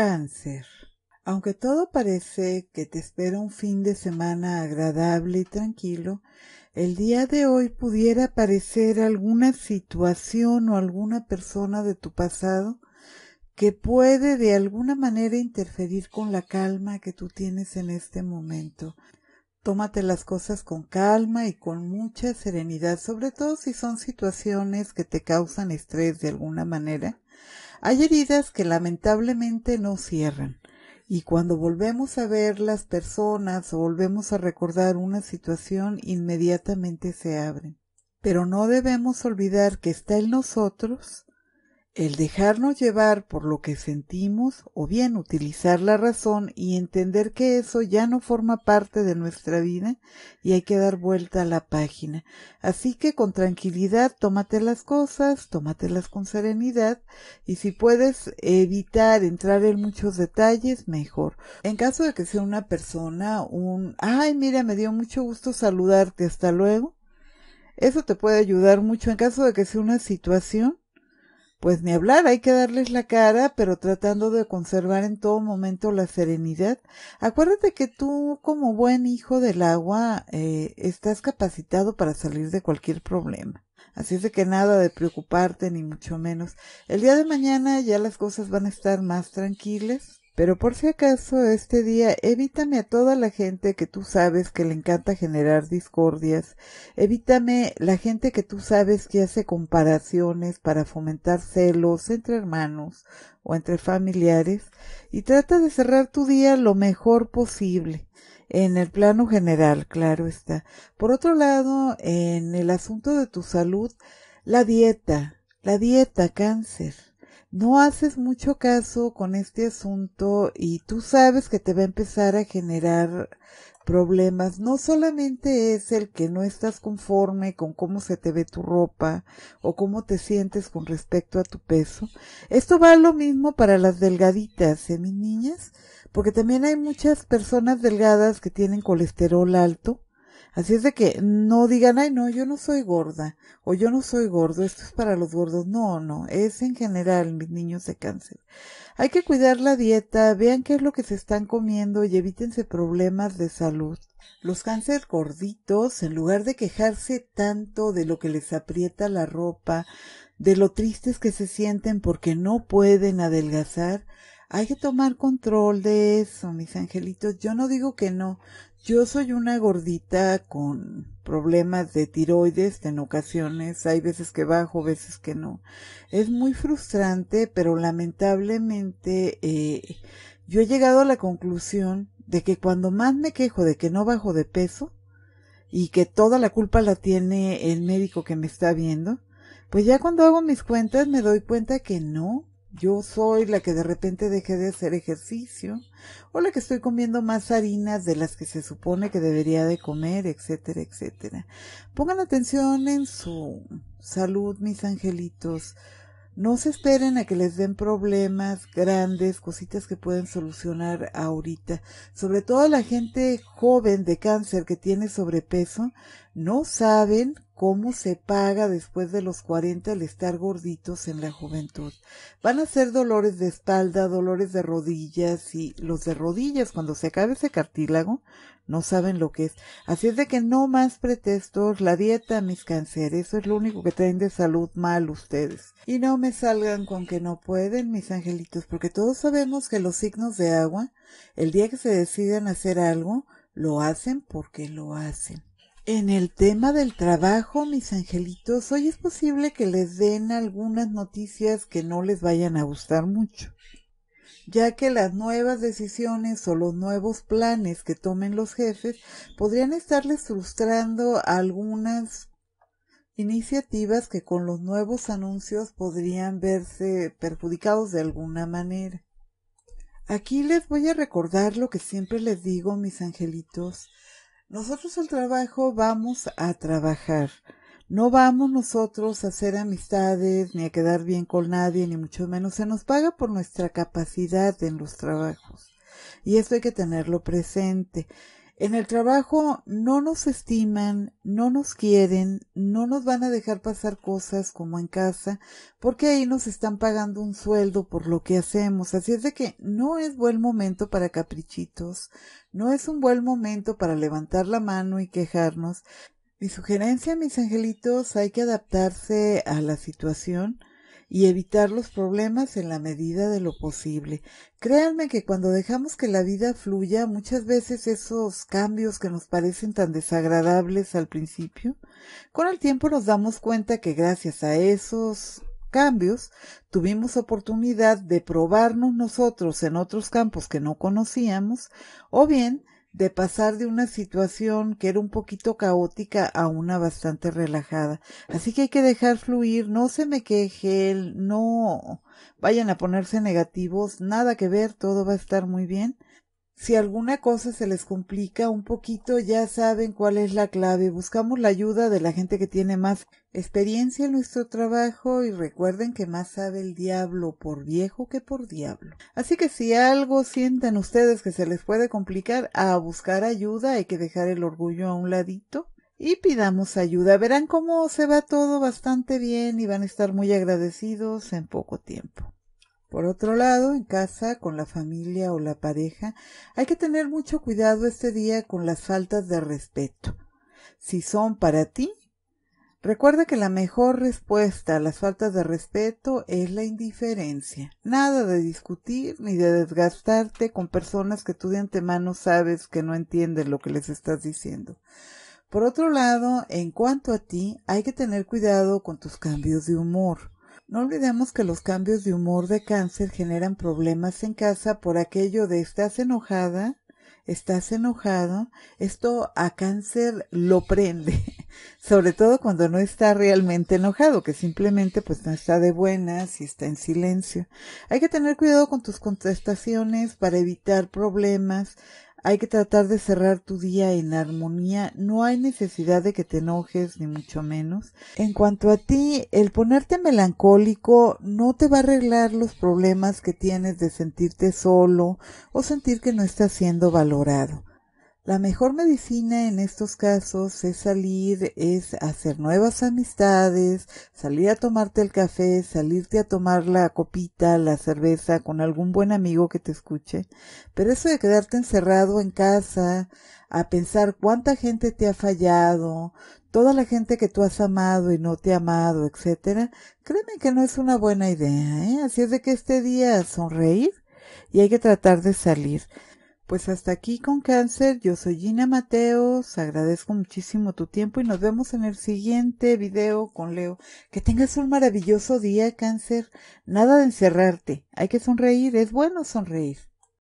Cáncer. Aunque todo parece que te espera un fin de semana agradable y tranquilo, el día de hoy pudiera aparecer alguna situación o alguna persona de tu pasado que puede de alguna manera interferir con la calma que tú tienes en este momento. Tómate las cosas con calma y con mucha serenidad, sobre todo si son situaciones que te causan estrés de alguna manera hay heridas que lamentablemente no cierran y cuando volvemos a ver las personas o volvemos a recordar una situación inmediatamente se abren. Pero no debemos olvidar que está en nosotros el dejarnos llevar por lo que sentimos o bien utilizar la razón y entender que eso ya no forma parte de nuestra vida y hay que dar vuelta a la página. Así que con tranquilidad tómate las cosas, tómatelas con serenidad y si puedes evitar entrar en muchos detalles, mejor. En caso de que sea una persona, un, ay mira, me dio mucho gusto saludarte, hasta luego. Eso te puede ayudar mucho en caso de que sea una situación pues ni hablar, hay que darles la cara, pero tratando de conservar en todo momento la serenidad. Acuérdate que tú, como buen hijo del agua, eh, estás capacitado para salir de cualquier problema. Así es de que nada de preocuparte, ni mucho menos. El día de mañana ya las cosas van a estar más tranquilas pero por si acaso este día evítame a toda la gente que tú sabes que le encanta generar discordias, evítame la gente que tú sabes que hace comparaciones para fomentar celos entre hermanos o entre familiares y trata de cerrar tu día lo mejor posible. En el plano general, claro está. Por otro lado, en el asunto de tu salud, la dieta, la dieta cáncer no haces mucho caso con este asunto y tú sabes que te va a empezar a generar problemas. No solamente es el que no estás conforme con cómo se te ve tu ropa o cómo te sientes con respecto a tu peso. Esto va lo mismo para las delgaditas, ¿eh, mis niñas? Porque también hay muchas personas delgadas que tienen colesterol alto Así es de que no digan, ay, no, yo no soy gorda o yo no soy gordo, esto es para los gordos. No, no, es en general mis niños de cáncer. Hay que cuidar la dieta, vean qué es lo que se están comiendo y evítense problemas de salud. Los cáncer gorditos, en lugar de quejarse tanto de lo que les aprieta la ropa, de lo tristes que se sienten porque no pueden adelgazar, hay que tomar control de eso, mis angelitos. Yo no digo que no. Yo soy una gordita con problemas de tiroides en ocasiones. Hay veces que bajo, veces que no. Es muy frustrante, pero lamentablemente eh, yo he llegado a la conclusión de que cuando más me quejo de que no bajo de peso y que toda la culpa la tiene el médico que me está viendo, pues ya cuando hago mis cuentas me doy cuenta que no, yo soy la que de repente dejé de hacer ejercicio o la que estoy comiendo más harinas de las que se supone que debería de comer, etcétera, etcétera. Pongan atención en su salud, mis angelitos. No se esperen a que les den problemas grandes, cositas que pueden solucionar ahorita. Sobre todo la gente joven de cáncer que tiene sobrepeso, no saben cómo se paga después de los 40 el estar gorditos en la juventud. Van a ser dolores de espalda, dolores de rodillas y los de rodillas cuando se acabe ese cartílago no saben lo que es. Así es de que no más pretextos, la dieta, mis cánceres, eso es lo único que traen de salud mal ustedes. Y no me salgan con que no pueden, mis angelitos, porque todos sabemos que los signos de agua, el día que se deciden hacer algo, lo hacen porque lo hacen. En el tema del trabajo, mis angelitos, hoy es posible que les den algunas noticias que no les vayan a gustar mucho, ya que las nuevas decisiones o los nuevos planes que tomen los jefes podrían estarles frustrando algunas iniciativas que con los nuevos anuncios podrían verse perjudicados de alguna manera. Aquí les voy a recordar lo que siempre les digo, mis angelitos, nosotros al trabajo vamos a trabajar. No vamos nosotros a hacer amistades, ni a quedar bien con nadie, ni mucho menos. Se nos paga por nuestra capacidad en los trabajos. Y esto hay que tenerlo presente. En el trabajo no nos estiman, no nos quieren, no nos van a dejar pasar cosas como en casa, porque ahí nos están pagando un sueldo por lo que hacemos. Así es de que no es buen momento para caprichitos, no es un buen momento para levantar la mano y quejarnos. Mi sugerencia, mis angelitos, hay que adaptarse a la situación y evitar los problemas en la medida de lo posible. Créanme que cuando dejamos que la vida fluya, muchas veces esos cambios que nos parecen tan desagradables al principio, con el tiempo nos damos cuenta que gracias a esos cambios tuvimos oportunidad de probarnos nosotros en otros campos que no conocíamos o bien de pasar de una situación que era un poquito caótica a una bastante relajada. Así que hay que dejar fluir, no se me queje, no vayan a ponerse negativos, nada que ver, todo va a estar muy bien si alguna cosa se les complica un poquito, ya saben cuál es la clave. Buscamos la ayuda de la gente que tiene más experiencia en nuestro trabajo y recuerden que más sabe el diablo por viejo que por diablo. Así que si algo sienten ustedes que se les puede complicar, a buscar ayuda hay que dejar el orgullo a un ladito y pidamos ayuda. Verán cómo se va todo bastante bien y van a estar muy agradecidos en poco tiempo. Por otro lado, en casa, con la familia o la pareja, hay que tener mucho cuidado este día con las faltas de respeto. Si son para ti, recuerda que la mejor respuesta a las faltas de respeto es la indiferencia. Nada de discutir ni de desgastarte con personas que tú de antemano sabes que no entienden lo que les estás diciendo. Por otro lado, en cuanto a ti, hay que tener cuidado con tus cambios de humor. No olvidemos que los cambios de humor de cáncer generan problemas en casa por aquello de estás enojada, estás enojado, esto a cáncer lo prende, sobre todo cuando no está realmente enojado, que simplemente pues no está de buenas y está en silencio. Hay que tener cuidado con tus contestaciones para evitar problemas. Hay que tratar de cerrar tu día en armonía. No hay necesidad de que te enojes, ni mucho menos. En cuanto a ti, el ponerte melancólico no te va a arreglar los problemas que tienes de sentirte solo o sentir que no estás siendo valorado. La mejor medicina en estos casos es salir, es hacer nuevas amistades, salir a tomarte el café, salirte a tomar la copita, la cerveza con algún buen amigo que te escuche. Pero eso de quedarte encerrado en casa, a pensar cuánta gente te ha fallado, toda la gente que tú has amado y no te ha amado, etcétera, créeme que no es una buena idea, ¿eh? Así es de que este día sonreír y hay que tratar de salir. Pues hasta aquí con cáncer. Yo soy Gina Mateos. Agradezco muchísimo tu tiempo y nos vemos en el siguiente video con Leo. Que tengas un maravilloso día, cáncer. Nada de encerrarte. Hay que sonreír. Es bueno sonreír.